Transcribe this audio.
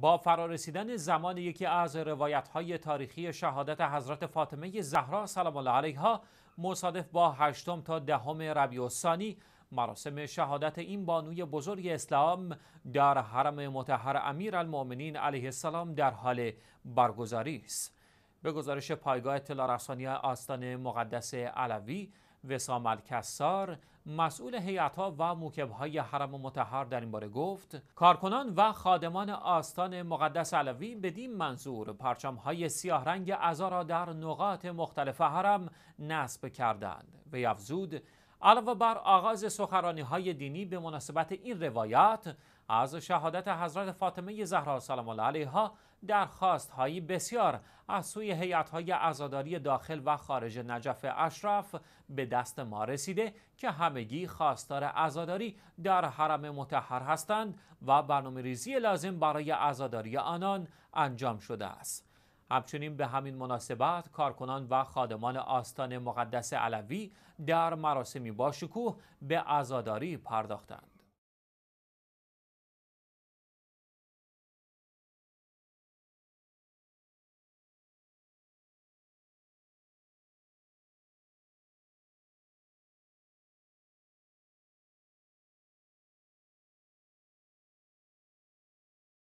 با فرارسیدن زمان یکی از روایت های تاریخی شهادت حضرت فاطمه زهرا سلام الله علیها مصادف با هشتم تا دهم ربیع الثانی مراسم شهادت این بانوی بزرگ اسلام در حرم مطهر امیرالمؤمنین علیه السلام در حال برگزاری است. به گزارش پایگاه اطلاع رسانی آستان مقدس علوی وسام الکسار مسئول هیئت‌ها و موکب‌های حرم متحر در این باره گفت کارکنان و خادمان آستان مقدس علوی بدین منظور پرچم‌های سیاه رنگ عزا را در نقاط مختلف حرم نصب کردند و افزود علاوه بر آغاز سخرانی های دینی به مناسبت این روایات از شهادت حضرت فاطمه زهرا سلام الله علیها درخواست هایی بسیار از سوی هیئت های عزاداری داخل و خارج نجف اشرف به دست ما رسیده که همگی خواستار عزاداری در حرم متحر هستند و برنامه ریزی لازم برای عزاداری آنان انجام شده است. همچنین به همین مناسبت کارکنان و خادمان آستان مقدس علوی در مراسمی با شکوه به ازاداری پرداختند.